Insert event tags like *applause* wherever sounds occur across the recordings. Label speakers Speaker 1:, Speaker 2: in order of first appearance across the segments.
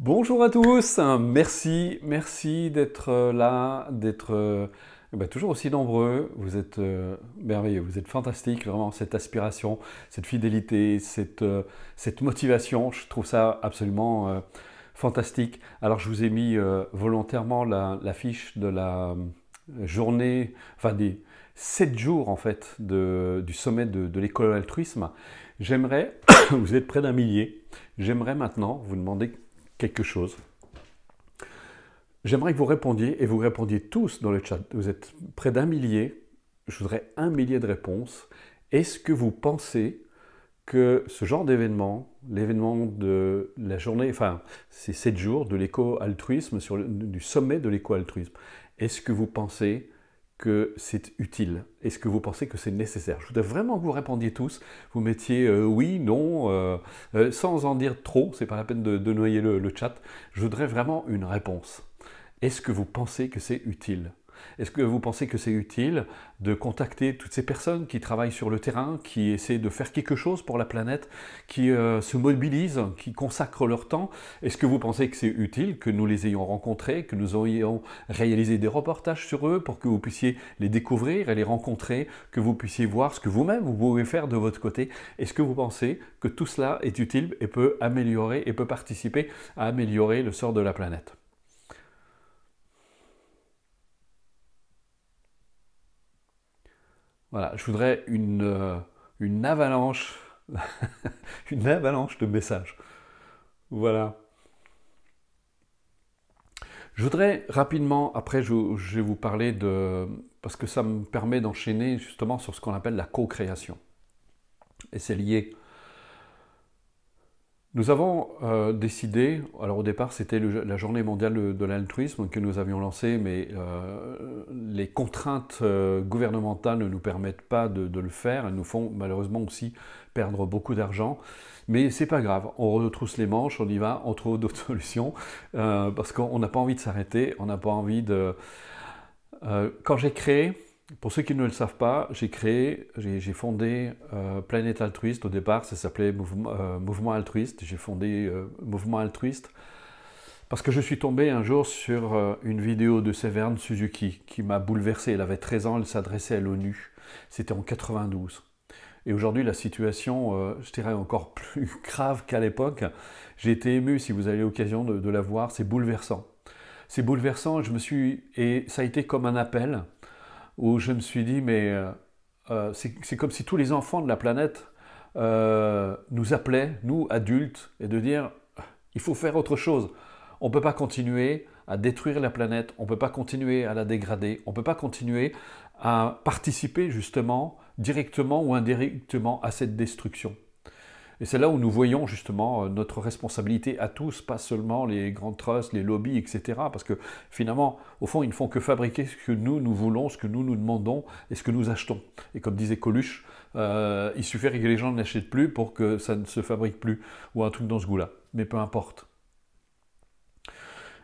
Speaker 1: Bonjour à tous, merci, merci d'être euh, là, d'être euh, bah, toujours aussi nombreux. Vous êtes euh, merveilleux, vous êtes fantastiques, vraiment, cette aspiration, cette fidélité, cette, motivation, je trouve ça absolument fantastique. Alors je vous ai mis volontairement la, fiche de la journée, enfin des 7 jours en fait du sommet de, de l'école altruisme. J'aimerais, *coughs* vous êtes près d'un millier, j'aimerais maintenant vous demander quelque chose J'aimerais que vous répondiez, et vous répondiez tous dans le chat. Vous êtes près d'un millier, je voudrais un millier de réponses. Est-ce que vous pensez que ce genre d'événement, l'événement de la journée, enfin, c'est sept jours de l'éco-altruisme, du sommet de l'éco-altruisme, est-ce que vous pensez que c'est utile Est-ce que vous pensez que c'est nécessaire Je voudrais vraiment que vous répondiez tous, vous mettiez euh, oui, non, euh, euh, sans en dire trop, c'est pas la peine de, noyer le chat. Je voudrais vraiment une réponse. Est-ce que vous pensez que c'est utile est-ce que vous pensez que c'est utile de contacter toutes ces personnes qui travaillent sur le terrain, qui essaient de faire quelque chose pour la planète, qui euh, se mobilisent, qui consacrent leur temps Est-ce que vous pensez que c'est utile que nous les ayons rencontrés, que nous ayons réalisé des reportages sur eux pour que vous puissiez les découvrir et les rencontrer, que vous puissiez voir ce que vous-même vous pouvez faire de votre côté Est-ce que vous pensez que tout cela est utile et peut améliorer et peut participer à améliorer le sort de la planète Voilà, je voudrais une, euh, une avalanche, *laughs* une avalanche de messages. Voilà. Je voudrais rapidement, après je, je, vais vous parler de... parce que ça me permet d'enchaîner justement sur ce qu'on appelle la co-création. Et c'est lié nous avons euh, décidé, alors au départ c'était la journée mondiale de l'altruisme que nous avions lancé, mais euh, les contraintes euh, gouvernementales ne nous permettent pas de, de, le faire, elles nous font malheureusement aussi perdre beaucoup d'argent, mais c'est pas grave, on retrousse les manches, on y va, on trouve d'autres *laughs* solutions, parce qu'on n'a pas envie de s'arrêter, on n'a pas envie de... quand j'ai créé pour ceux qui ne le savent pas, j'ai créé, j'ai fondé euh, Planète Altruiste. Au départ, ça s'appelait Mouvement, euh, Altruiste. J'ai fondé euh, Mouvement Altruiste parce que je suis tombé un jour sur une vidéo de Severne Suzuki qui m'a bouleversé. Elle avait 13 ans, elle s'adressait à l'ONU. C'était en 92. Et aujourd'hui, la situation, je dirais, encore *laughs* plus grave qu'à l'époque. J'ai été ému, si vous avez l'occasion de, de la voir, c'est bouleversant. C'est bouleversant, je me suis... Et ça a été comme un appel où je me suis dit, mais euh, euh, c'est comme si tous les enfants de la planète euh, nous appelaient, nous adultes, et de dire, il faut faire autre chose. On ne peut pas continuer à détruire la planète, on ne peut pas continuer à la dégrader, on ne peut pas continuer à participer justement directement ou indirectement à cette destruction. Et c'est là où nous voyons justement euh, notre responsabilité à tous, pas seulement les grands trusts, les lobbies, etc. Parce que finalement, au fond, ils ne font que fabriquer ce que nous, nous voulons, ce que nous, nous demandons et ce que nous achetons. Et comme disait Coluche, euh, il suffit que les gens ne l'achètent plus pour que ça ne se fabrique plus, ou un truc dans ce goût-là. Mais peu importe.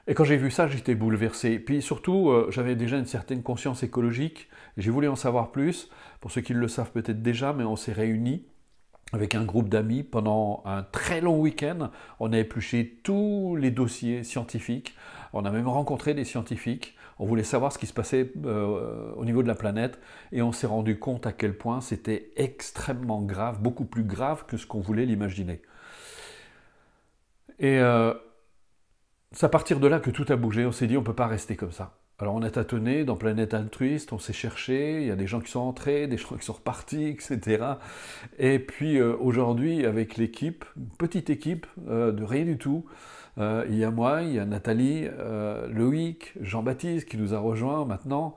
Speaker 1: Et quand j'ai vu ça, j'étais bouleversé. Puis surtout, euh, j'avais déjà une certaine conscience écologique. J'ai voulu en savoir plus. Pour ceux qui le savent peut-être déjà, mais on s'est réunis avec un groupe d'amis pendant un très long week-end. On a épluché tous les dossiers scientifiques. On a même rencontré des scientifiques. On voulait savoir ce qui se passait euh, au niveau de la planète. Et on s'est rendu compte à quel point c'était extrêmement grave, beaucoup plus grave que ce qu'on voulait l'imaginer. Et euh, c'est à partir de là que tout a bougé. On s'est dit, on ne peut pas rester comme ça. Alors on a tâtonné dans Planète Altruiste, on s'est cherché, il y a des gens qui sont entrés, des gens qui sont repartis, etc. Et puis euh, aujourd'hui, avec l'équipe, une petite équipe euh, de rien du tout, euh, il y a moi, il y a Nathalie, Loïc, Jean-Baptiste qui nous a rejoints maintenant.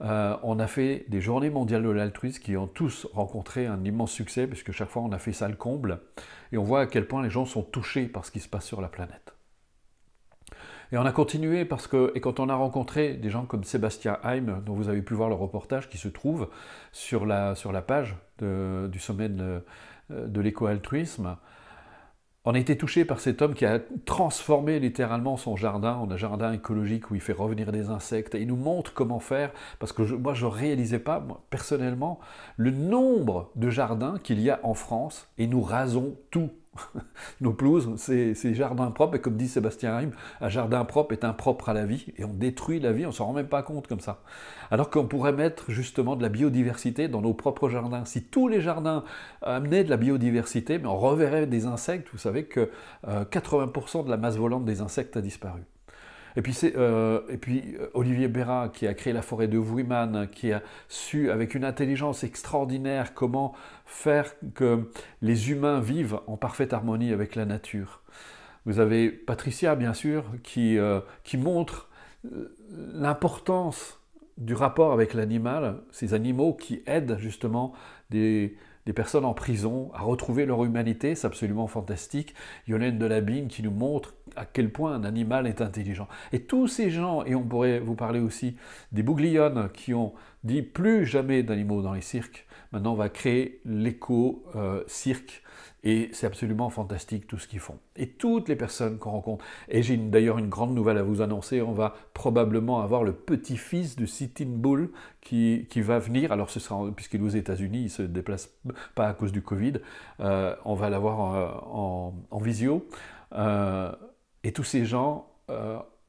Speaker 1: on a fait des journées mondiales de l'altruisme qui ont tous rencontré un immense succès, puisque chaque fois on a fait ça le comble. Et on voit à quel point les gens sont touchés par ce qui se passe sur la planète. Et on a continué parce que, et quand on a rencontré des gens comme Sébastien Heim, dont vous avez pu voir le reportage qui se trouve sur la, sur la page du sommet euh, de, l'éco-altruisme, on a été touché par cet homme qui a transformé littéralement son jardin en un jardin écologique où il fait revenir des insectes. Et il nous montre comment faire, parce que moi je ne réalisais pas, personnellement, le nombre de jardins qu'il y a en France, et nous rasons tout *laughs* Nos pelouses, c'est jardin propre, et comme dit Sébastien Rime, un jardin propre est impropre à la vie, et on détruit la vie, on s'en rend même pas compte comme ça. Alors qu'on pourrait mettre justement de la biodiversité dans nos propres jardins. Si tous les jardins amenaient de la biodiversité, mais on reverrait des insectes, vous savez que 80% euh, de la masse volante des insectes a disparu. Et puis, euh, et puis euh, Olivier Béra, qui a créé la forêt de Wuyman, qui a su, avec une intelligence extraordinaire, comment faire que les humains vivent en parfaite harmonie avec la nature. Vous avez Patricia, bien sûr, qui, euh, qui montre l'importance du rapport avec l'animal, ces animaux qui aident justement des, des personnes en prison à retrouver leur humanité, c'est absolument fantastique. Yolène Delabine qui nous montre à quel point un animal est intelligent. Et tous ces gens, et on pourrait vous parler aussi des bouglionnes qui ont dit plus jamais d'animaux dans les cirques, maintenant on va créer l'éco-cirque euh, et c'est absolument fantastique tout ce qu'ils font. Et toutes les personnes qu'on rencontre. Et j'ai d'ailleurs une grande nouvelle à vous annoncer. On va probablement avoir le petit-fils de Sitting Bull qui, qui, va venir. Alors ce sera, puisqu'il est aux États-Unis, il se déplace pas à cause du Covid. Euh, on va l'avoir euh, en, en, visio. Euh, et tous ces gens,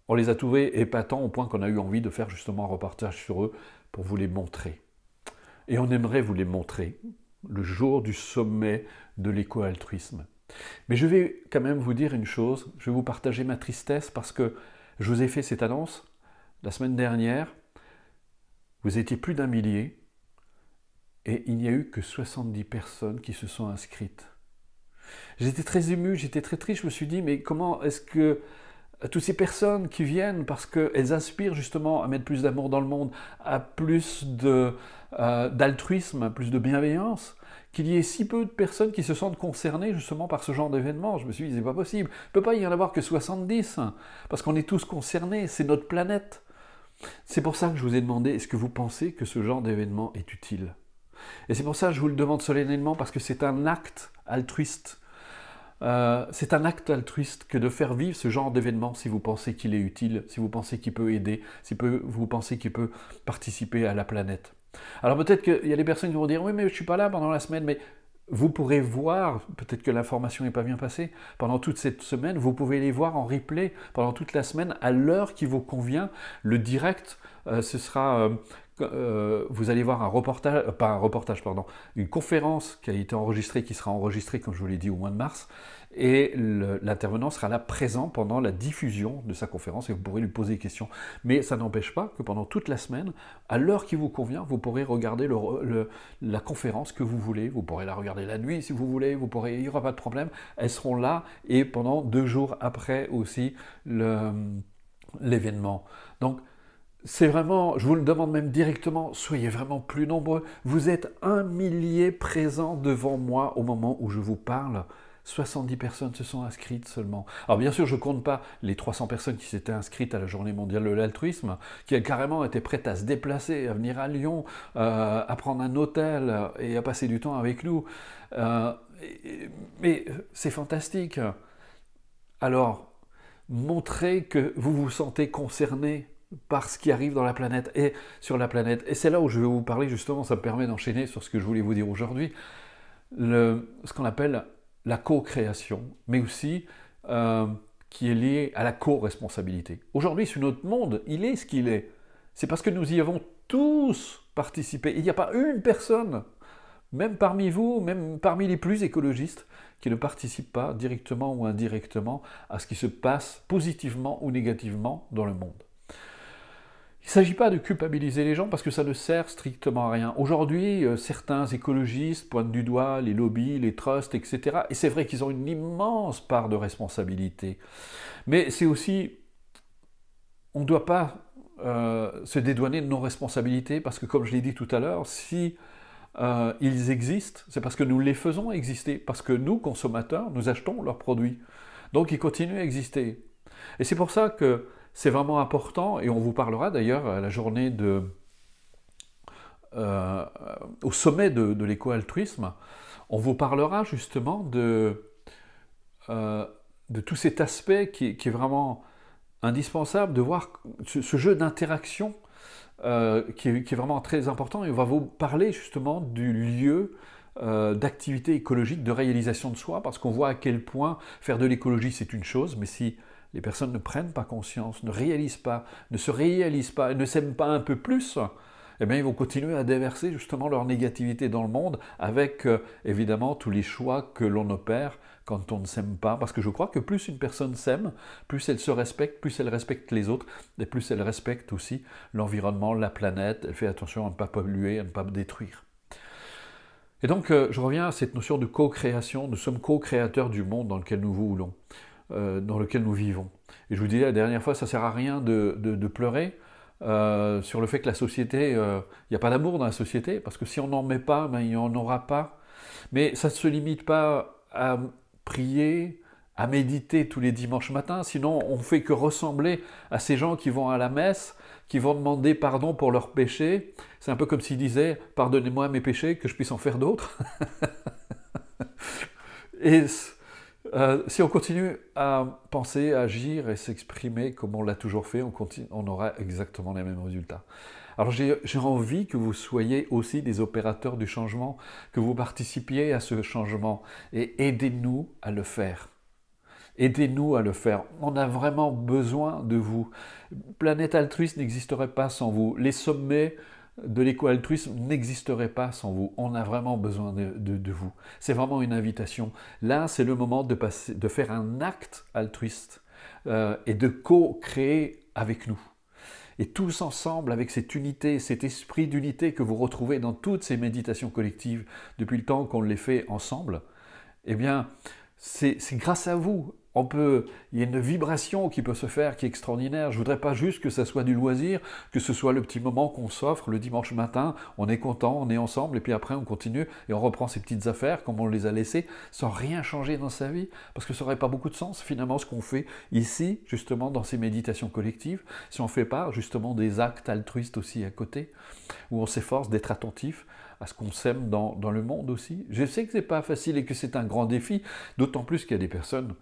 Speaker 1: on les a trouvés épatants au point qu'on a eu envie de faire justement un reportage sur eux pour vous les montrer. Et on aimerait vous les montrer le jour du sommet de l'éco-altruisme. Mais je vais quand même vous dire une chose, je vais vous partager ma tristesse parce que je vous ai fait cette annonce la semaine dernière, vous étiez plus d'un millier et il n'y a eu que 70 personnes qui se sont inscrites. J'étais très ému, j'étais très triste, je me suis dit, mais comment est-ce que toutes ces personnes qui viennent parce qu'elles aspirent justement à mettre plus d'amour dans le monde, à plus euh, d'altruisme, à plus de bienveillance, qu'il y ait si peu de personnes qui se sentent concernées justement par ce genre d'événement. Je me suis dit, c'est pas possible. Il ne peut pas y en avoir que 70, parce qu'on est tous concernés, c'est notre planète. C'est pour ça que je vous ai demandé, est-ce que vous pensez que ce genre d'événement est utile Et c'est pour ça que je vous le demande solennellement, parce que c'est un acte altruiste euh, c'est un acte altruiste que de faire vivre ce genre d'événement si vous pensez qu'il est utile, si vous pensez qu'il peut aider, si vous pensez qu'il peut participer à la planète. Alors peut-être qu'il y a des personnes qui vont dire oui mais je ne suis pas là pendant la semaine, mais vous pourrez voir, peut-être que l'information n'est pas bien passée, pendant toute cette semaine, vous pouvez les voir en replay pendant toute la semaine à l'heure qui vous convient. Le direct, euh, ce sera euh, euh, vous allez voir un reportage, euh, pas un reportage, pardon, une conférence qui a été enregistrée, qui sera enregistrée, comme je vous l'ai dit, au mois de mars. Et l'intervenant sera là présent pendant la diffusion de sa conférence et vous pourrez lui poser des questions. Mais ça n'empêche pas que pendant toute la semaine, à l'heure qui vous convient, vous pourrez regarder le, la conférence que vous voulez. Vous pourrez la regarder la nuit si vous voulez, vous pourrez, il n'y aura pas de problème. Elles seront là et pendant deux jours après aussi l'événement. Donc, c'est vraiment, je vous le demande même directement, soyez vraiment plus nombreux. Vous êtes un millier présents devant moi au moment où je vous parle. 70 personnes se sont inscrites seulement. Alors bien sûr, je ne compte pas les 300 personnes qui s'étaient inscrites à la Journée mondiale de l'altruisme, qui a carrément été prêtes à se déplacer, à venir à Lyon, euh, à prendre un hôtel et à passer du temps avec nous. Euh, mais c'est fantastique. Alors, montrez que vous vous sentez concerné par ce qui arrive dans la planète et sur la planète. Et c'est là où je vais vous parler, justement, ça me permet d'enchaîner sur ce que je voulais vous dire aujourd'hui, ce qu'on appelle la co-création, mais aussi euh, qui est lié à la co-responsabilité. Aujourd'hui, sur notre monde, il est ce qu'il est. C'est parce que nous y avons tous participé. Il n'y a pas une personne, même parmi vous, même parmi les plus écologistes, qui ne participe pas directement ou indirectement à ce qui se passe positivement ou négativement dans le monde. Il ne s'agit pas de culpabiliser les gens parce que ça ne sert strictement à rien. Aujourd'hui, euh, certains écologistes pointent du doigt les lobbies, les trusts, etc. Et c'est vrai qu'ils ont une immense part de responsabilité. Mais c'est aussi, on ne doit pas euh, se dédouaner de nos responsabilités parce que, comme je l'ai dit tout à l'heure, si euh, ils existent, c'est parce que nous les faisons exister, parce que nous, consommateurs, nous achetons leurs produits. Donc ils continuent à exister. Et c'est pour ça que c'est vraiment important, et on vous parlera d'ailleurs à la journée de... Euh, au sommet de, l'éco-altruisme, on vous parlera justement de, euh, de tout cet aspect qui, est vraiment indispensable, de voir ce, jeu d'interaction euh, qui, est vraiment très important, et on va vous parler justement du lieu d'activité écologique, de réalisation de soi, parce qu'on voit à quel point faire de l'écologie c'est une chose, mais si les personnes ne prennent pas conscience, ne réalisent pas, ne se réalisent pas, ne s'aiment pas un peu plus. et eh bien, ils vont continuer à déverser justement leur négativité dans le monde avec euh, évidemment tous les choix que l'on opère quand on ne s'aime pas. Parce que je crois que plus une personne s'aime, plus elle se respecte, plus elle respecte les autres, et plus elle respecte aussi l'environnement, la planète. Elle fait attention à ne pas polluer, à ne pas détruire. Et donc, euh, je reviens à cette notion de co-création. Nous sommes co-créateurs du monde dans lequel nous voulons. Euh, dans lequel nous vivons. Et je vous disais la dernière fois, ça sert à rien de, de, pleurer euh, sur le fait que la société, il euh, n'y a pas d'amour dans la société, parce que si on n'en met pas, ben, il n'y en aura pas. Mais ça ne se limite pas à prier, à méditer tous les dimanches matins, sinon on ne fait que ressembler à ces gens qui vont à la messe, qui vont demander pardon pour leurs péchés. C'est un peu comme s'ils disaient, pardonnez-moi mes péchés, que je puisse en faire d'autres. Et euh, si on continue à penser, agir et s'exprimer comme on l'a toujours fait, on, on aura exactement les mêmes résultats. Alors j'ai envie que vous soyez aussi des opérateurs du changement, que vous participiez à ce changement et aidez-nous à le faire. Aidez-nous à le faire. On a vraiment besoin de vous. Planète altruiste n'existerait pas sans vous. Les sommets de l'éco-altruisme n'existerait pas sans vous. On a vraiment besoin de, vous. C'est vraiment une invitation. Là, c'est le moment de, faire un acte altruiste euh, et de co-créer avec nous. Et tous ensemble, avec cette unité, cet esprit d'unité que vous retrouvez dans toutes ces méditations collectives depuis le temps qu'on les fait ensemble, eh bien, c'est grâce à vous on peut, il y a une vibration qui peut se faire qui est extraordinaire. Je voudrais pas juste que ça soit du loisir, que ce soit le petit moment qu'on s'offre le dimanche matin, on est content, on est ensemble, et puis après on continue et on reprend ses petites affaires comme on les a laissées, sans rien changer dans sa vie, parce que ça n'aurait pas beaucoup de sens finalement ce qu'on fait ici, justement dans ces méditations collectives, si on fait pas justement des actes altruistes aussi à côté, où on s'efforce d'être attentif à ce qu'on sème dans, le monde aussi. Je sais que ce n'est pas facile et que c'est un grand défi, d'autant plus qu'il y a des personnes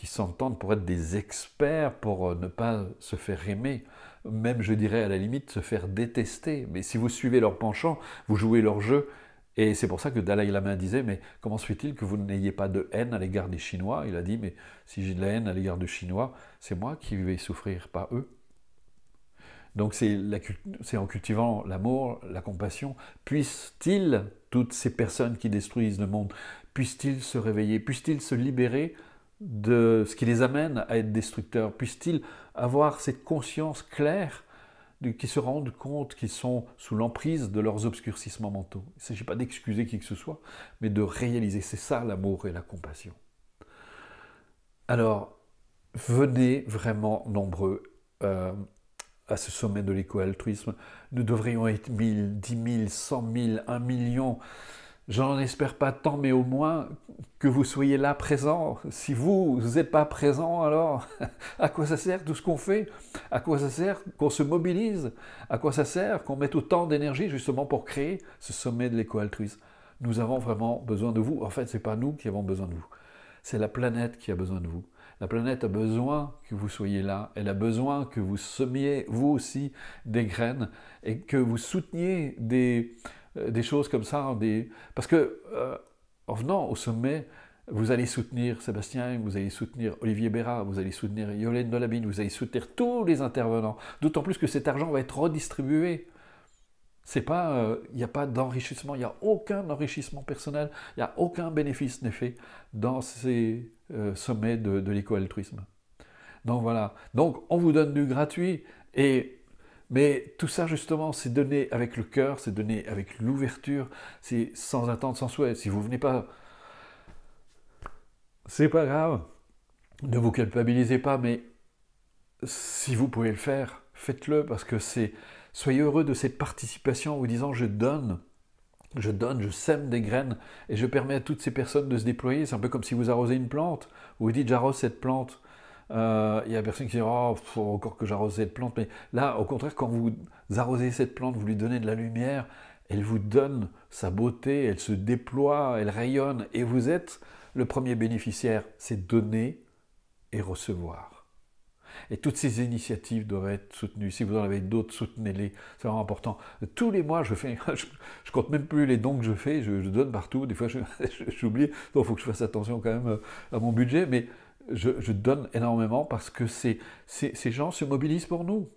Speaker 1: qui s'entendent pour être des experts, pour euh, ne pas se faire aimer, même je dirais à la limite se faire détester. Mais si vous suivez leur penchant, vous jouez leur jeu. Et c'est pour ça que Dalai Lama disait, mais comment se fait-il que vous n'ayez pas de haine à l'égard des Chinois Il a dit, mais si j'ai de la haine à l'égard des Chinois, c'est moi qui vais souffrir, pas eux. Donc c'est en cultivant l'amour, la compassion, puissent-ils, toutes ces personnes qui détruisent le monde, puissent-ils se réveiller, puissent-ils se libérer de ce qui les amène à être destructeurs Puissent-ils avoir cette conscience claire qui se rendent compte qu'ils sont sous l'emprise de leurs obscurcissements mentaux. Il ne s'agit pas d'excuser qui que ce soit, mais de réaliser. C'est ça l'amour et la compassion. Alors, venez vraiment nombreux euh, à ce sommet de l'éco-altruisme. Nous devrions être 1000, 10 000, 100 000, 1 million. J'en espère pas tant, mais au moins que vous soyez là présent. Si vous, n'êtes pas présent, alors *laughs* à quoi ça sert tout ce qu'on fait À quoi ça sert qu'on se mobilise À quoi ça sert qu'on mette autant d'énergie justement pour créer ce sommet de l'éco-altruisme Nous avons vraiment besoin de vous. En fait, ce n'est pas nous qui avons besoin de vous. C'est la planète qui a besoin de vous. La planète a besoin que vous soyez là, elle a besoin que vous semiez vous aussi des graines et que vous souteniez des, euh, des choses comme ça. Des... Parce que, euh, en venant au sommet, vous allez soutenir Sébastien, vous allez soutenir Olivier Béra, vous allez soutenir Yolène Dolabine, vous allez soutenir tous les intervenants. D'autant plus que cet argent va être redistribué. C'est pas, il euh, n'y a pas d'enrichissement, il n'y a aucun enrichissement personnel, il n'y a aucun bénéfice n'est fait dans ces sommets de, de l'éco-altruisme. Donc voilà. Donc on vous donne du gratuit et mais tout ça, justement, c'est donné avec le cœur, c'est donné avec l'ouverture, c'est sans attente, sans souhait. Si vous venez pas, c'est pas grave. Ne vous culpabilisez pas, mais si vous pouvez le faire, faites-le parce que c'est. Soyez heureux de cette participation en vous disant je donne, je donne, je sème des graines et je permets à toutes ces personnes de se déployer. C'est un peu comme si vous arrosez une plante. Vous vous dites j'arrose cette plante. Euh, il y a personne qui dit oh, faut encore que j'arrose cette plante. Mais là, au contraire, quand vous arrosez cette plante, vous lui donnez de la lumière, elle vous donne sa beauté, elle se déploie, elle rayonne, et vous êtes le premier bénéficiaire. C'est donner et recevoir. Et toutes ces initiatives doivent être soutenues. Si vous en avez d'autres, soutenez-les. C'est vraiment important. Tous les mois, je fais, *laughs* je, compte même plus les dons que je fais. Je, donne partout. Des fois, *laughs* j'oublie. Donc, il faut que je fasse attention quand même euh, à mon budget. Mais je, donne énormément parce que ces, gens se mobilisent pour nous.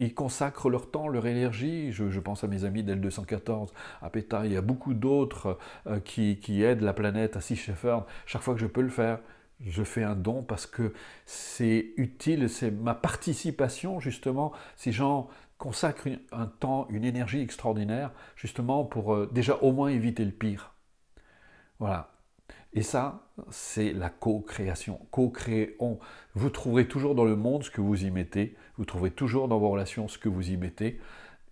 Speaker 1: Ils consacrent leur temps, leur énergie. Je, pense à mes amis d'L214, à Pétain, il y a beaucoup d'autres euh, qui, aident la planète, à Sea Shepherd. Chaque fois que je peux le faire, je fais un don parce que c'est utile, c'est ma participation justement. Ces gens consacrent un temps, une énergie extraordinaire justement pour euh, déjà au moins éviter le pire. Voilà, et ça, c'est la co-création. Co-créons. Vous trouverez toujours dans le monde ce que vous y mettez. Vous trouverez toujours dans vos relations ce que vous y mettez.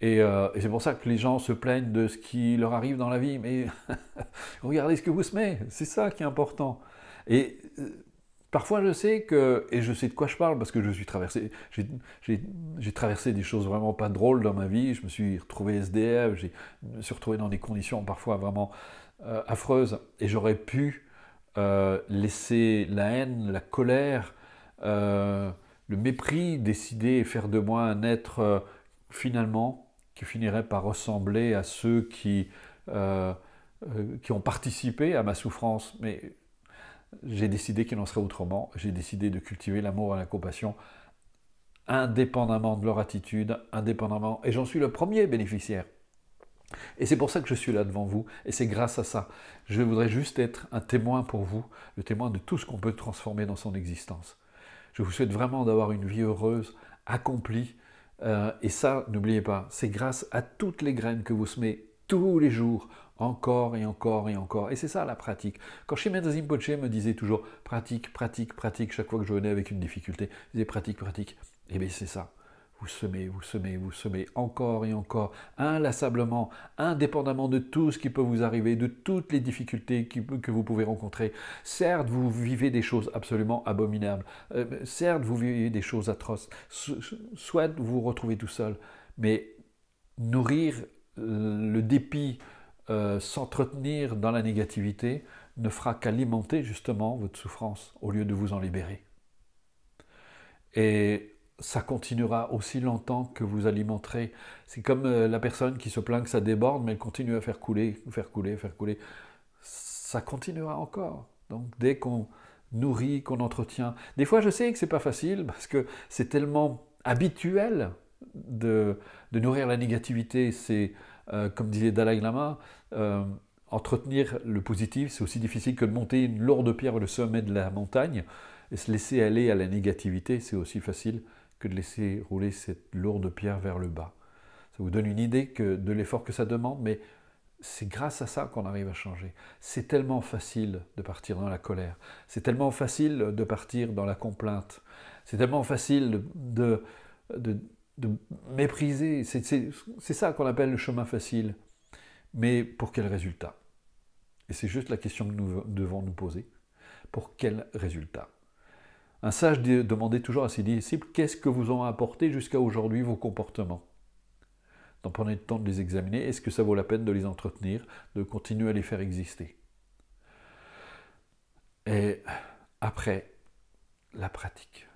Speaker 1: Euh, et, c'est pour ça que les gens se plaignent de ce qui leur arrive dans la vie. Mais *laughs* regardez ce que vous semez. C'est ça qui est important. Et euh, parfois, je sais que, et je sais de quoi je parle parce que je suis traversé, j'ai traversé des choses vraiment pas drôles dans ma vie. Je me suis retrouvé SDF. Je me suis retrouvé dans des conditions parfois vraiment euh, affreuses. Et j'aurais pu euh, laisser la haine, la colère, euh, le mépris décider et faire de moi un être euh, finalement qui finirait par ressembler à ceux qui, qui ont participé à ma souffrance. Mais j'ai décidé qu'il en serait autrement. J'ai décidé de cultiver l'amour et la compassion indépendamment de leur attitude, indépendamment. Et j'en suis le premier bénéficiaire. Et c'est pour ça que je suis là devant vous, et c'est grâce à ça. Je voudrais juste être un témoin pour vous, le témoin de tout ce qu'on peut transformer dans son existence. Je vous souhaite vraiment d'avoir une vie heureuse, accomplie, euh, et ça, n'oubliez pas, c'est grâce à toutes les graines que vous semez tous les jours, encore et encore et encore. Et c'est ça la pratique. Quand Shimen Poche me disait toujours pratique, pratique, pratique, chaque fois que je venais avec une difficulté, il disait pratique, pratique. Et eh bien c'est ça. Vous semez, vous semez, vous semez encore et encore, inlassablement, indépendamment de tout ce qui peut vous arriver, de toutes les difficultés que vous pouvez rencontrer. Certes, vous vivez des choses absolument abominables. Euh, certes, vous vivez des choses atroces. Soit vous vous retrouvez tout seul. Mais nourrir euh, le dépit, euh, s'entretenir dans la négativité, ne fera qu'alimenter justement votre souffrance au lieu de vous en libérer. Et ça continuera aussi longtemps que vous alimenterez. C'est comme euh, la personne qui se plaint que ça déborde, mais elle continue à faire couler, faire couler, faire couler. Ça continuera encore. Donc dès qu'on nourrit, qu'on entretient. Des fois, je sais que c'est pas facile parce que c'est tellement habituel de, nourrir la négativité. C'est, euh, comme disait Dalai Lama, euh, entretenir le positif, c'est aussi difficile que de monter une lourde pierre au sommet de la montagne. Et se laisser aller à la négativité, c'est aussi facile de laisser rouler cette lourde pierre vers le bas. Ça vous donne une idée que, de l'effort que ça demande, mais c'est grâce à ça qu'on arrive à changer. C'est tellement facile de partir dans la colère, c'est tellement facile de partir dans la complainte, c'est tellement facile de, de, de mépriser. C'est ça qu'on appelle le chemin facile. Mais pour quel résultat Et c'est juste la question que nous devons nous poser. Pour quel résultat un sage demandait toujours à ses disciples Qu'est-ce que vous ont apporté jusqu'à aujourd'hui vos comportements Donc prenez le temps de les examiner. Est-ce que ça vaut la peine de les entretenir, de continuer à les faire exister Et après, la pratique.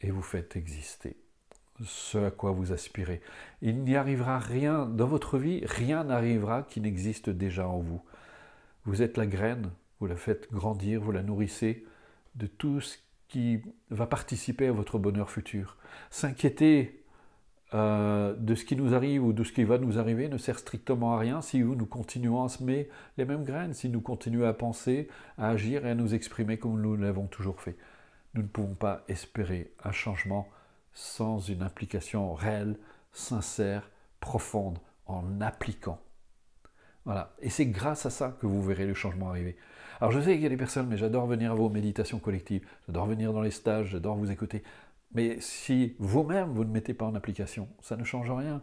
Speaker 1: Et vous faites exister ce à quoi vous aspirez. Il n'y arrivera rien dans votre vie, rien n'arrivera qui n'existe déjà en vous. Vous êtes la graine, vous la faites grandir, vous la nourrissez de tout ce qui va participer à votre bonheur futur. S'inquiéter euh, de ce qui nous arrive ou de ce qui va nous arriver ne sert strictement à rien si nous continuons à semer les mêmes graines, si nous continuons à penser, à agir et à nous exprimer comme nous l'avons toujours fait. Nous ne pouvons pas espérer un changement sans une implication réelle, sincère, profonde, en appliquant. Voilà. Et c'est grâce à ça que vous verrez le changement arriver. Alors je sais qu'il y a des personnes, mais j'adore venir à vos méditations collectives, j'adore venir dans les stages, j'adore vous écouter. Mais si vous-même, vous ne mettez pas en application, ça ne change rien.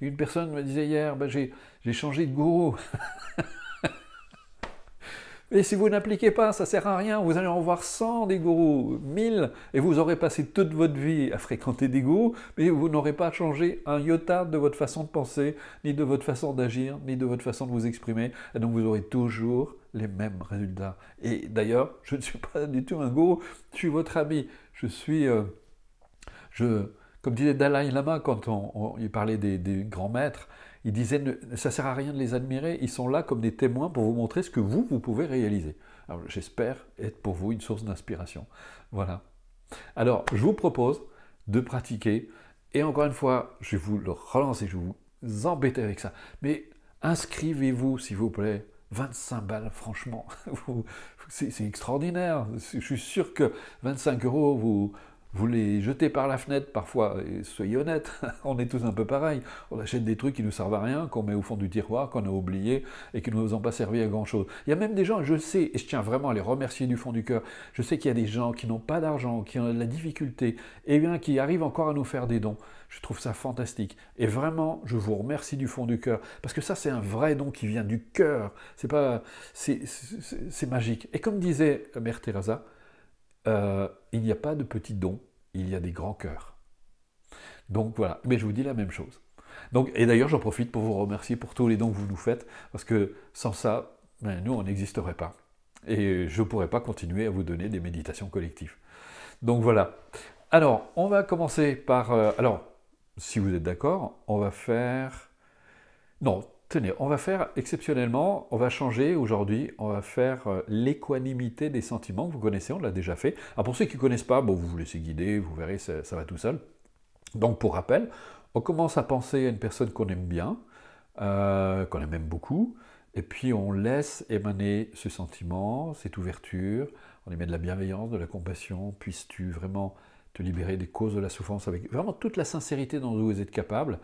Speaker 1: Une personne me disait hier, ben, j'ai changé de gourou. *laughs* Et si vous n'appliquez pas, ça sert à rien. Vous allez en voir 100 des gourous, 1000, et vous aurez passé toute votre vie à fréquenter des gourous, mais vous n'aurez pas changé un iota de votre façon de penser, ni de votre façon d'agir, ni de votre façon de vous exprimer. Et donc vous aurez toujours les mêmes résultats. Et d'ailleurs, je ne suis pas du tout un gourou, je suis votre ami. Je suis. Euh, je, comme disait Dalai Lama quand on, lui parlait des grands maîtres, il disait, ça sert à rien de les admirer, ils sont là comme des témoins pour vous montrer ce que vous, vous pouvez réaliser. Alors j'espère être pour vous une source d'inspiration. Voilà. Alors je vous propose de pratiquer, et encore une fois, je vais vous le relancer, je vais vous embêter avec ça, mais inscrivez-vous s'il vous plaît. 25 balles, franchement, *laughs* c'est extraordinaire. Je suis sûr que 25 euros, vous, vous les jetez par la fenêtre parfois, et soyez honnêtes, *laughs* on est tous un peu pareil. On achète des trucs qui ne servent à rien, qu'on met au fond du tiroir, qu'on a oublié et qui ne nous ont pas servi à grand-chose. Il y a même des gens, je sais, et je tiens vraiment à les remercier du fond du cœur, je sais qu'il y a des gens qui n'ont pas d'argent, qui ont de la difficulté, et eh bien qui arrivent encore à nous faire des dons. Je trouve ça fantastique. Et vraiment, je vous remercie du fond du cœur, parce que ça, c'est un vrai don qui vient du cœur. C'est pas, c'est magique. Et comme disait Mère Teresa, euh, il n'y a pas de petits dons, il y a des grands cœurs. Donc voilà, mais je vous dis la même chose. Donc, et d'ailleurs, j'en profite pour vous remercier pour tous les dons que vous nous faites, parce que sans ça, ben, nous, on n'existerait pas. Et je pourrais pas continuer à vous donner des méditations collectives. Donc voilà. Alors, on va commencer par... Euh, alors, si vous êtes d'accord, on va faire... Non, tenez, on va faire exceptionnellement, on va changer aujourd'hui, on va faire euh, l'équanimité des sentiments. que Vous connaissez, on l'a déjà fait. Alors ah, pour ceux qui ne connaissent pas, bon, vous vous laissez guider, vous verrez, ça, va tout seul. Donc, pour rappel, on commence à penser à une personne qu'on aime bien, euh, qu'on aime beaucoup, et puis on laisse émaner ce sentiment, cette ouverture, on émet de la bienveillance, de la compassion. Puisses-tu vraiment te libérer des causes de la souffrance avec vraiment toute la sincérité dont vous êtes capable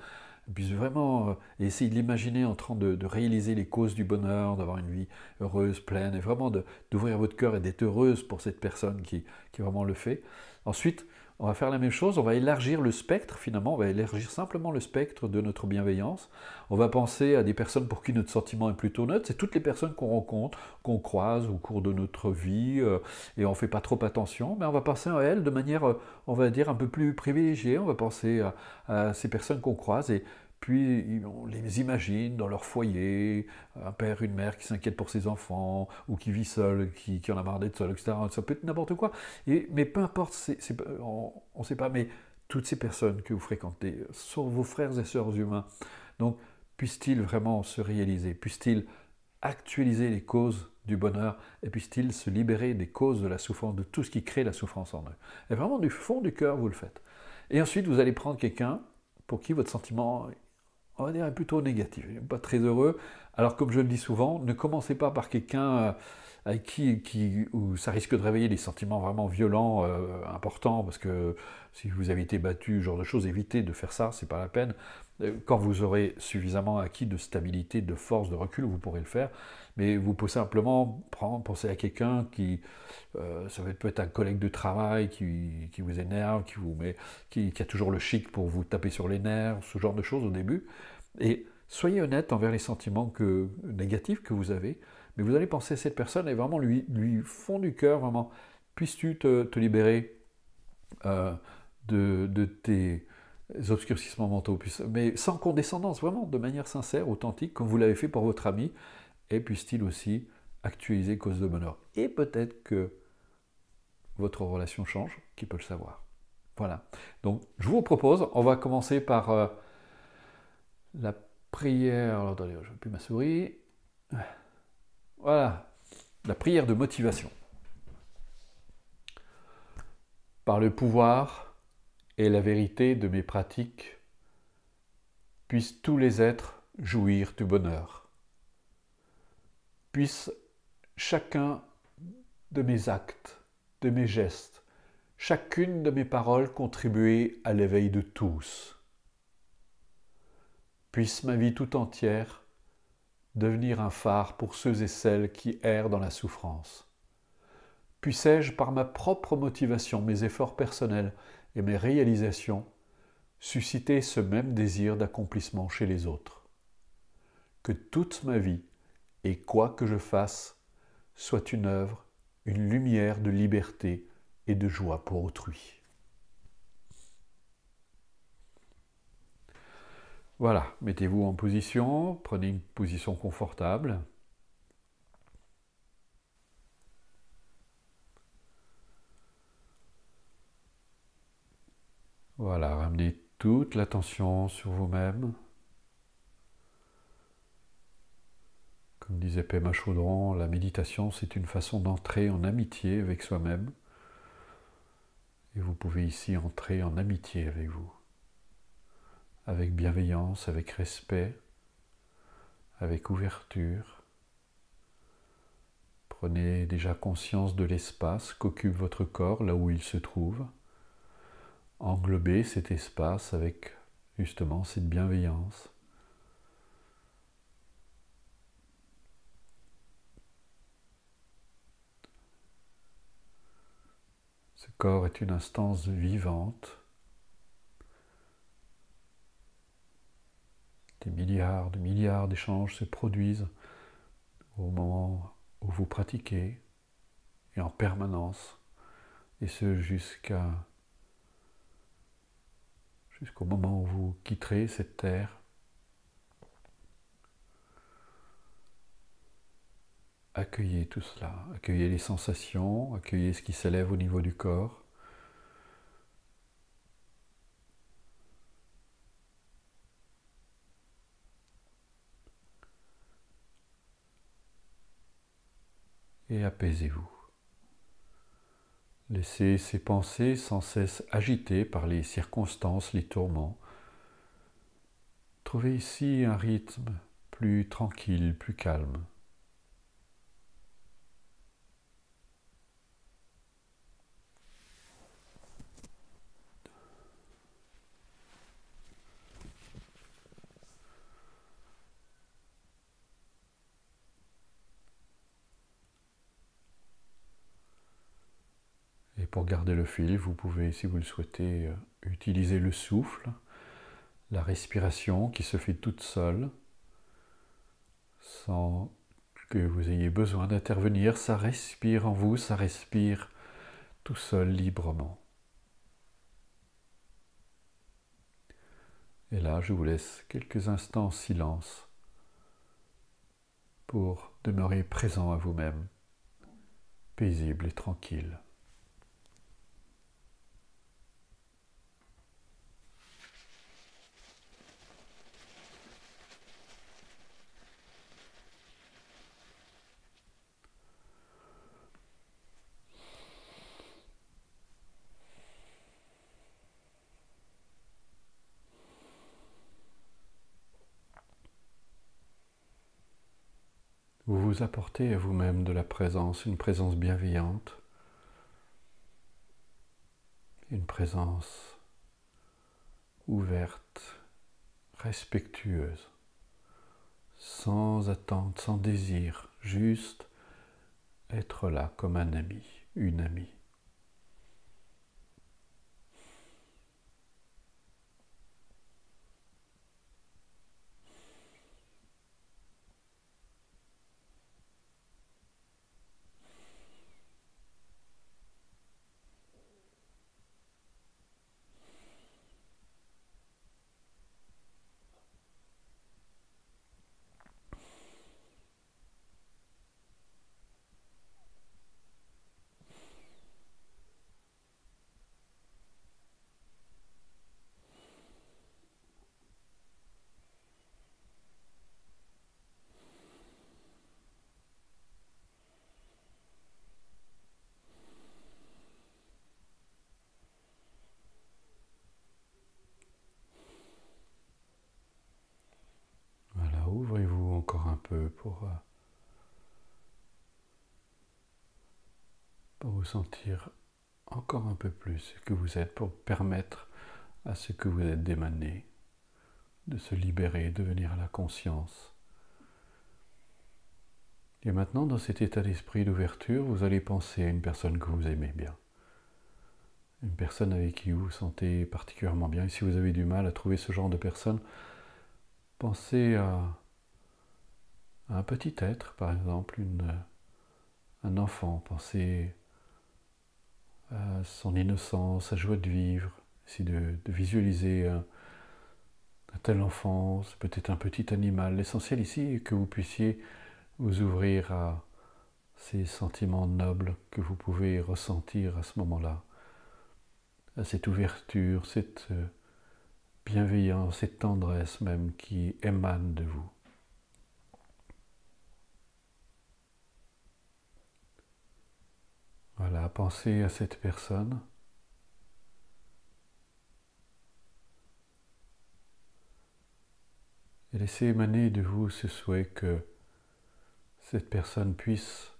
Speaker 1: puisse vraiment euh, essayer de l'imaginer en train de, réaliser les causes du bonheur, d'avoir une vie heureuse, pleine, et vraiment d'ouvrir votre cœur et d'être heureuse pour cette personne qui, qui vraiment le fait. Ensuite, on va faire la même chose, on va élargir le spectre finalement, on va élargir simplement le spectre de notre bienveillance. On va penser à des personnes pour qui notre sentiment est plutôt neutre, c'est toutes les personnes qu'on rencontre, qu'on croise au cours de notre vie, euh, et on ne fait pas trop attention, mais on va penser à elles de manière, euh, on va dire, un peu plus privilégiée, on va penser à ces personnes qu'on croise et puis on les imagine dans leur foyer, un père, une mère qui s'inquiète pour ses enfants, ou qui vit seul, qui, en a marre d'être seul, etc. Ça peut être n'importe quoi. Et, mais peu importe, on ne sait pas, mais toutes ces personnes que vous fréquentez sont vos frères et sœurs humains. Donc, puissent-ils vraiment se réaliser Puissent-ils actualiser les causes du bonheur et puissent-ils se libérer des causes de la souffrance, de tout ce qui crée la souffrance en eux Et vraiment, du fond du cœur, vous le faites. Et ensuite, vous allez prendre quelqu'un pour qui votre sentiment on va plutôt négatif, pas très heureux. Alors, comme je le dis souvent, ne commencez pas par quelqu'un euh, avec qui, où ça risque de réveiller des sentiments vraiment violents, euh, importants, parce que si vous avez été battu, ce genre de choses, évitez de faire ça, c'est pas la peine. Euh, quand vous aurez suffisamment acquis de stabilité, de force, de recul, vous pourrez le faire. Mais vous pouvez simplement prendre, penser à quelqu'un qui, ça peut être un collègue de travail qui, vous énerve, qui, vous met, qui a toujours le chic pour vous taper sur les nerfs, ce genre de choses au début. Et soyez honnête envers les sentiments que, négatifs que vous avez, mais vous allez penser à cette personne et vraiment lui, lui fond du cœur, vraiment, puisses-tu te, libérer euh, de, de, tes obscurcissements mentaux, mais sans condescendance, vraiment de manière sincère, authentique, comme vous l'avez fait pour votre ami, et puisse-t-il aussi actualiser cause de bonheur. Et peut-être que votre relation change, qui peut le savoir. Voilà. Donc, je vous propose, on va commencer par euh, la prière. ma souris. Voilà. La prière de motivation. Par le pouvoir et la vérité de mes pratiques, puissent tous les êtres jouir du bonheur. Puisse chacun de mes actes, de mes gestes, chacune de mes paroles contribuer à l'éveil de tous. Puisse ma vie tout entière devenir un phare pour ceux et celles qui errent dans la souffrance. Puissais-je, par ma propre motivation, mes efforts personnels et mes réalisations, susciter ce même désir d'accomplissement chez les autres. Que toute ma vie, et quoi que je fasse, soit une œuvre, une lumière de liberté et de joie pour autrui. Voilà, mettez-vous en position, prenez une position confortable. Voilà, ramenez toute l'attention sur vous-même. Comme disait Pema Chaudron, la méditation, c'est une façon d'entrer en amitié avec soi-même. Et vous pouvez ici entrer en amitié avec vous avec bienveillance, avec respect, avec ouverture. Prenez déjà conscience de l'espace qu'occupe votre corps, là où il se trouve. Englobez cet espace avec justement cette bienveillance. Ce corps est une instance vivante des milliards de milliards d'échanges se produisent au moment où vous pratiquez et en permanence, et ce jusqu'à jusqu'au moment où vous quitterez cette terre. Accueillez tout cela, accueillez les sensations, accueillez ce qui s'élève au niveau du corps. et apaisez-vous. Laissez ces pensées sans cesse agitées par les circonstances, les tourments. Trouvez ici un rythme plus tranquille, plus calme. pour garder le fil, vous pouvez, si vous le souhaitez, euh, utiliser le souffle, la respiration qui se fait toute seule, sans que vous ayez besoin d'intervenir. Ça respire en vous, ça respire tout seul, librement. Et là, je vous laisse quelques instants en silence pour demeurer présent à vous-même, paisible et tranquille. vous apportez à vous-même de la présence, une présence bienveillante, une présence ouverte, respectueuse, sans attente, sans désir, juste être là comme un ami, une amie. sentir encore un peu plus ce que vous êtes pour permettre à ce que vous êtes d'émaner, de se libérer, de venir à la conscience. Et maintenant, dans cet état d'esprit d'ouverture, vous allez penser à une personne que vous aimez bien. Une personne avec qui vous vous sentez particulièrement bien. Et si vous avez du mal à trouver ce genre de personne, pensez à, un petit être, par exemple, une, un enfant. Pensez euh, son innocence, sa joie de vivre, de, visualiser un, tel enfant, peut-être un petit animal. L'essentiel ici est que vous puissiez vous ouvrir à ces sentiments nobles que vous pouvez ressentir à ce moment-là, à cette ouverture, cette euh, bienveillance, cette tendresse même qui émane de vous. penser à cette personne. Et laissez émaner de vous ce souhait que cette personne puisse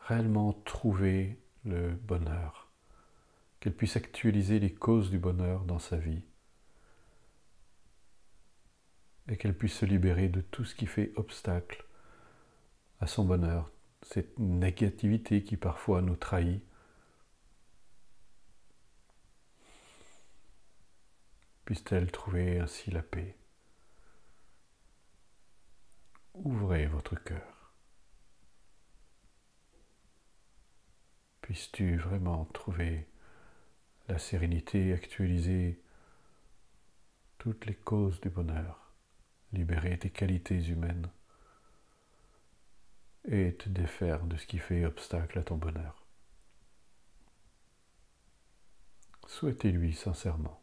Speaker 1: réellement trouver le bonheur, qu'elle puisse actualiser les causes du bonheur dans sa vie et qu'elle puisse se libérer de tout ce qui fait obstacle à son bonheur, cette négativité qui parfois nous trahit. Puisse-t-elle trouver ainsi la paix Ouvrez votre cœur. Puisses-tu vraiment trouver la sérénité, actualiser toutes les causes du bonheur, libérer tes qualités humaines et te défaire de ce qui fait obstacle à ton bonheur. Souhaitez-lui sincèrement.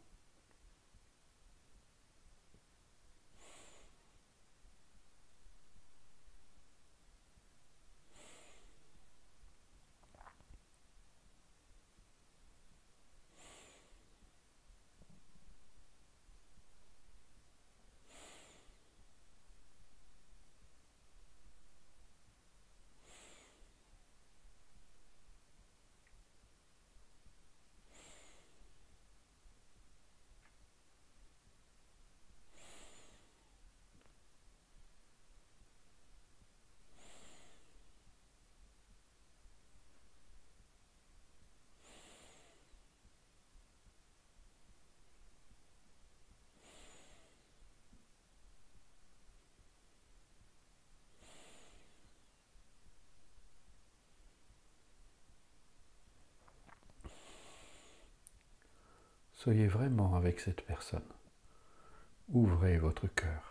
Speaker 1: Soyez vraiment avec cette personne. Ouvrez votre cœur.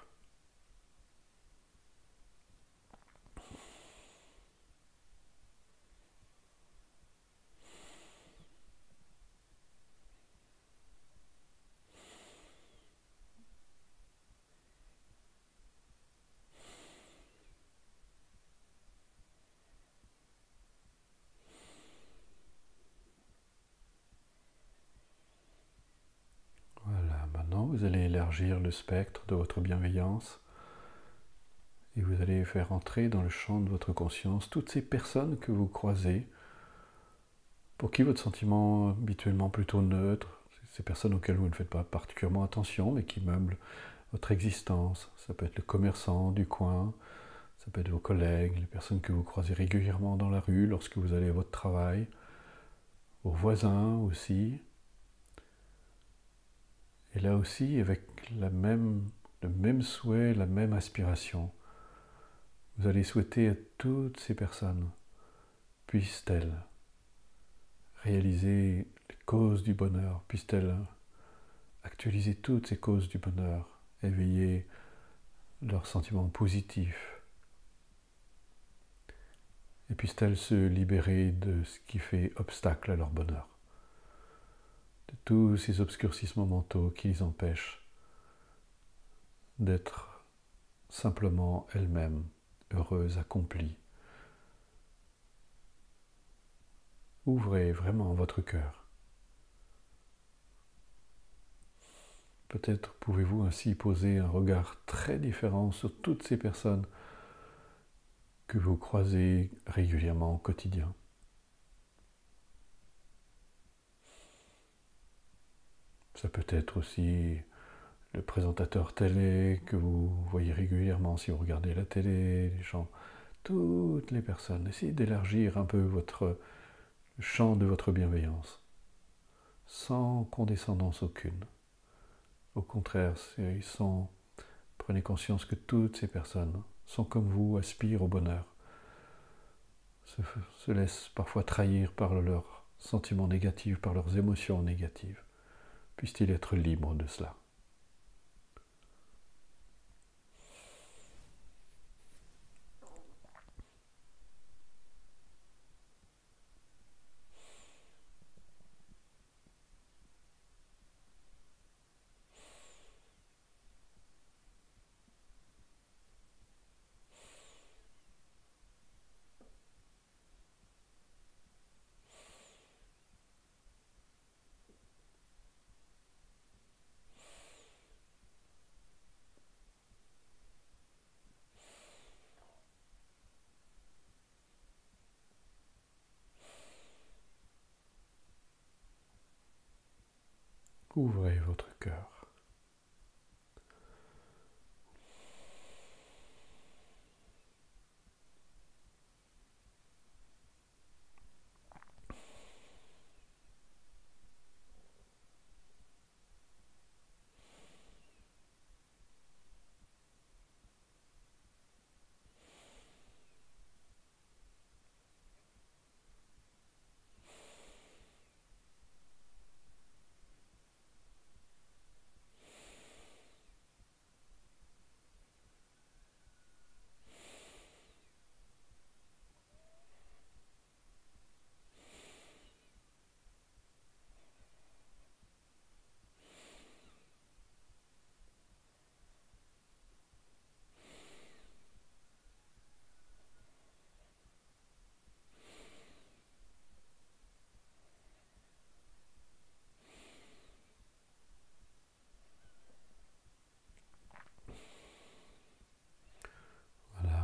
Speaker 1: le spectre de votre bienveillance et vous allez faire entrer dans le champ de votre conscience toutes ces personnes que vous croisez, pour qui votre sentiment habituellement plutôt neutre, ces personnes auxquelles vous ne faites pas particulièrement attention, mais qui meublent votre existence. Ça peut être le commerçant du coin, ça peut être vos collègues, les personnes que vous croisez régulièrement dans la rue lorsque vous allez à votre travail, vos voisins aussi, et là aussi, avec le même souhait, la même aspiration, vous allez souhaiter à toutes ces personnes, puissent-elles réaliser les causes du bonheur, puissent-elles actualiser toutes ces causes du bonheur, éveiller leurs sentiments positifs, et puissent-elles se libérer de ce qui fait obstacle à leur bonheur de tous ces obscurcissements mentaux qui les empêchent d'être simplement elles-mêmes, heureuses, accomplies. Ouvrez vraiment votre cœur. Peut-être pouvez-vous ainsi poser un regard très différent sur toutes ces personnes que vous croisez régulièrement au quotidien. Ça peut être aussi le présentateur télé que vous voyez régulièrement si vous regardez la télé, les gens, toutes les personnes. Essayez d'élargir un peu votre champ de votre bienveillance, sans condescendance aucune. Au contraire, prenez conscience que toutes ces personnes sont comme vous, aspirent au bonheur, se, se laissent parfois trahir par leurs sentiments négatifs, par leurs émotions négatives puisse-t-il être libre de cela.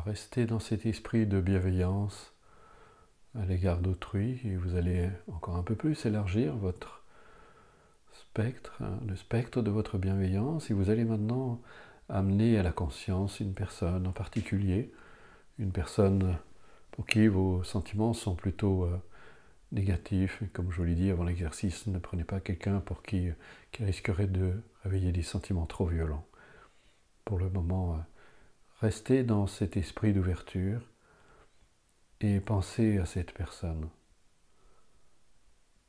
Speaker 1: restez dans cet esprit de bienveillance à l'égard d'autrui et vous allez encore un peu plus élargir votre spectre, hein, le spectre de votre bienveillance et vous allez maintenant amener à la conscience une personne en particulier, une personne pour qui vos sentiments sont plutôt euh, négatifs. comme je vous l'ai dit avant l'exercice, ne prenez pas quelqu'un pour qui, risquerait de réveiller des sentiments trop violents. Pour le moment, euh, Rester dans cet esprit d'ouverture et penser à cette personne.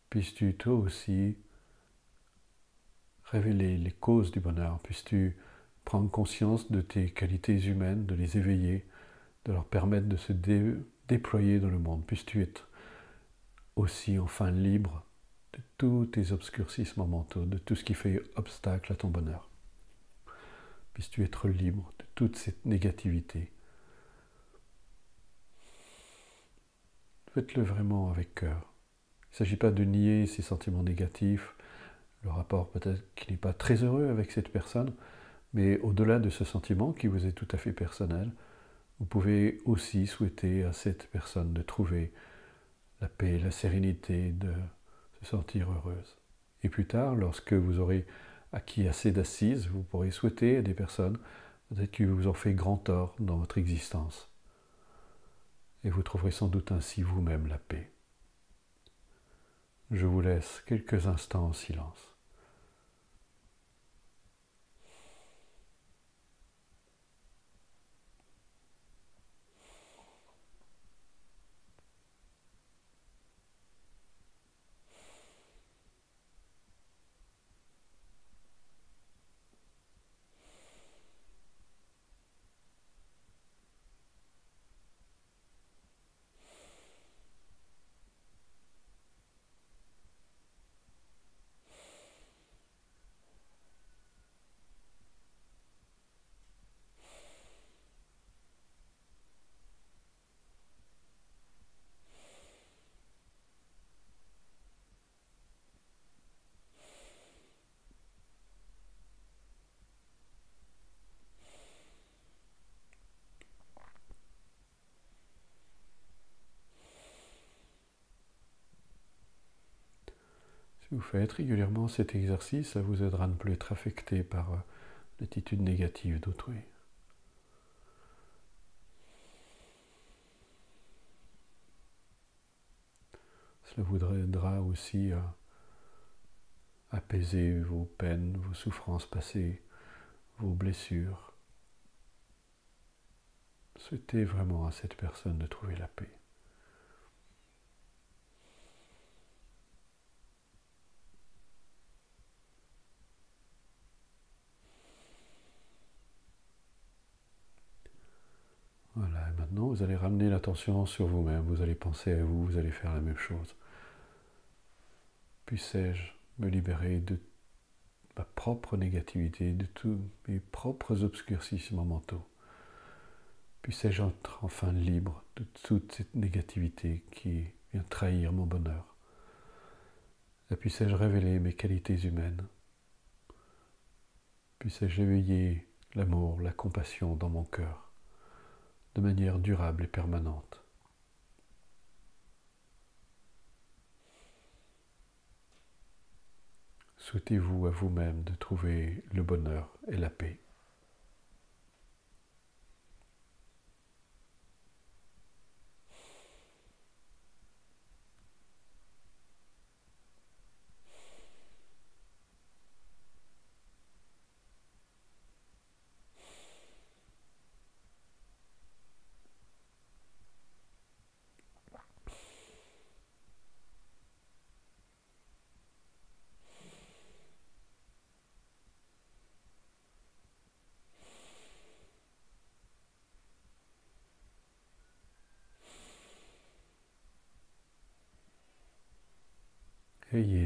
Speaker 1: Puisses-tu toi aussi révéler les causes du bonheur, puisses-tu prendre conscience de tes qualités humaines, de les éveiller, de leur permettre de se déployer dans le monde, puisses-tu être aussi enfin libre de tous tes obscurcissements mentaux, de tout ce qui fait obstacle à ton bonheur. Puisses-tu être libre de toute cette négativité. Faites-le vraiment avec cœur. Il ne s'agit pas de nier ces sentiments négatifs, le rapport peut-être qui n'est pas très heureux avec cette personne, mais au-delà de ce sentiment qui vous est tout à fait personnel, vous pouvez aussi souhaiter à cette personne de trouver la paix, la sérénité, de se sentir heureuse. Et plus tard, lorsque vous aurez à qui assez d'assises vous pourrez souhaiter à des personnes, qui vous ont fait grand tort dans votre existence. Et vous trouverez sans doute ainsi vous-même la paix. Je vous laisse quelques instants en silence. Si vous faites régulièrement cet exercice, ça vous aidera à ne plus être affecté par euh, l'attitude négative d'autrui. Cela vous aidera aussi à apaiser vos peines, vos souffrances passées, vos blessures. Souhaitez vraiment à cette personne de trouver la paix. vous allez ramener l'attention sur vous-même, vous allez penser à vous, vous allez faire la même chose. Puissais-je me libérer de ma propre négativité, de tous mes propres obscurcissements mentaux Puissais-je être enfin libre de toute cette négativité qui vient trahir mon bonheur Et puissais-je révéler mes qualités humaines Puissais-je éveiller l'amour, la compassion dans mon cœur de manière durable et permanente. Souhaitez-vous à vous-même de trouver le bonheur et la paix.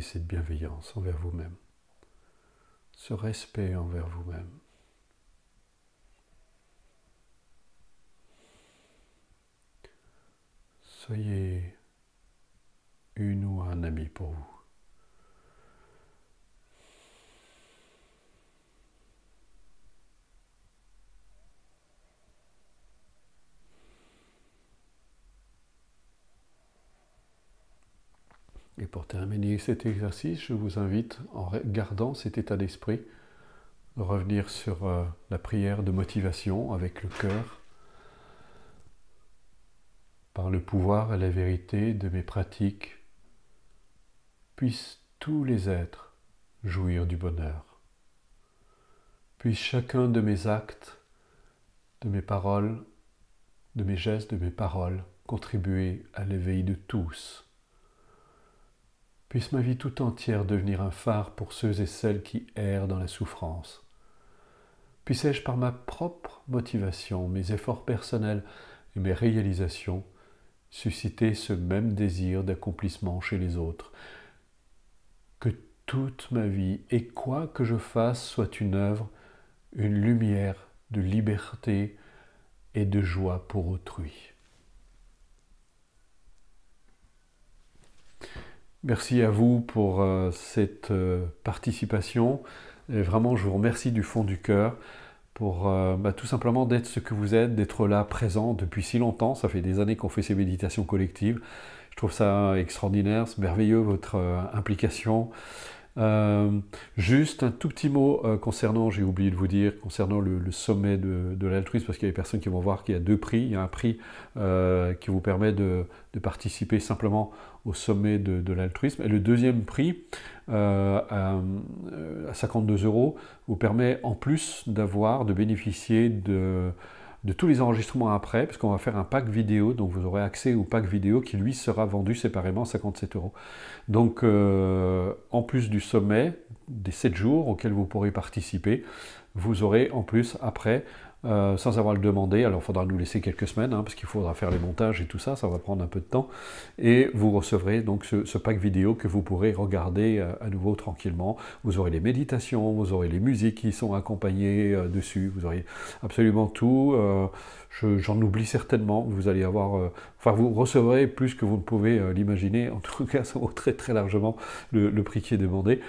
Speaker 1: cette bienveillance envers vous-même, ce respect envers vous-même. Soyez une ou un ami pour vous. Et pour terminer cet exercice, je vous invite, en gardant cet état d'esprit, de revenir sur euh, la prière de motivation avec le cœur, par le pouvoir et la vérité de mes pratiques, puissent tous les êtres jouir du bonheur. Puisse chacun de mes actes, de mes paroles, de mes gestes, de mes paroles, contribuer à l'éveil de tous Puisse ma vie tout entière devenir un phare pour ceux et celles qui errent dans la souffrance. Puissais-je par ma propre motivation, mes efforts personnels et mes réalisations susciter ce même désir d'accomplissement chez les autres. Que toute ma vie et quoi que je fasse soit une œuvre, une lumière de liberté et de joie pour autrui. Merci à vous pour euh, cette euh, participation. vraiment, je vous remercie du fond du cœur pour euh, bah, tout simplement d'être ce que vous êtes, d'être là présent depuis si longtemps. Ça fait des années qu'on fait ces méditations collectives. Je trouve ça extraordinaire, c'est merveilleux votre implication. Euh, juste un tout petit mot euh, concernant, j'ai oublié de vous dire, concernant le, sommet de, l'altruisme, parce qu'il y a des personnes qui vont voir qu'il y a deux prix. Il y a un prix euh, qui vous permet de, participer simplement au sommet de, l'altruisme. Et le deuxième prix, à, à, 52 euros, vous permet en plus d'avoir, de bénéficier de de tous les enregistrements après, parce qu'on va faire un pack vidéo, donc vous aurez accès au pack vidéo qui lui sera vendu séparément à 57 euros. Donc euh, en plus du sommet des 7 jours auxquels vous pourrez participer, vous aurez en plus après euh, sans avoir le demander. Alors, il faudra nous laisser quelques semaines, hein, parce qu'il faudra faire les montages et tout ça, ça va prendre un peu de temps. Et vous recevrez donc ce, pack vidéo que vous pourrez regarder euh, à nouveau tranquillement. Vous aurez les méditations, vous aurez les musiques qui sont accompagnées euh, dessus, vous aurez absolument tout. J'en oublie certainement, vous allez avoir... Enfin, vous recevrez plus que vous ne pouvez l'imaginer, en tout cas, ça très très largement le prix qui est demandé.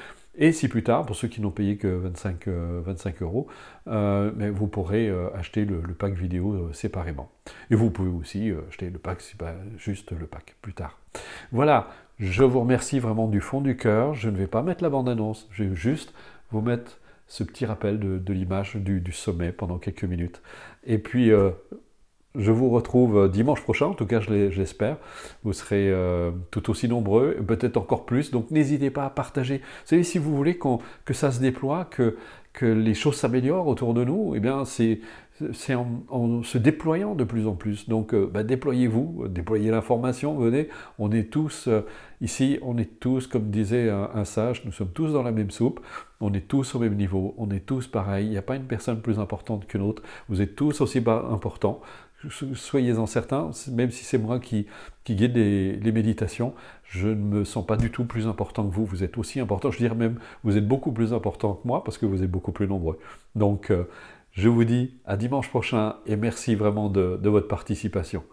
Speaker 1: Et si plus tard, pour ceux qui n'ont payé que 25, 25 euh, euros, euh, mais vous pourrez euh, acheter le, pack vidéo séparément. Et vous pouvez aussi acheter le pack, juste le pack, plus tard. Voilà, je vous remercie vraiment du fond du cœur. Je ne vais pas mettre la bande-annonce, je vais juste vous mettre ce petit rappel de, l'image du, sommet pendant quelques minutes. Et puis, je vous retrouve euh, dimanche prochain, en tout cas je l'espère. Vous serez euh, tout aussi nombreux, peut-être encore plus. Donc n'hésitez pas à partager. Vous savez, si vous voulez que ça se déploie, que, les choses s'améliorent autour de nous, eh bien c'est en, se déployant de plus en plus. Donc euh, bah, déployez-vous, déployez l'information, venez, on est tous ici, on est tous, comme disait un, un, sage, nous sommes tous dans la même soupe, on est tous au même niveau, on est tous pareils, il n'y a pas une personne plus importante qu'une autre, vous êtes tous aussi importants, soyez-en certains, même si c'est moi qui, guide les, méditations, je ne me sens pas du tout plus important que vous. Vous êtes aussi important, je dirais même, vous êtes beaucoup plus important que moi parce que vous êtes beaucoup plus nombreux. Donc, euh, je vous dis à dimanche prochain et merci vraiment de votre participation.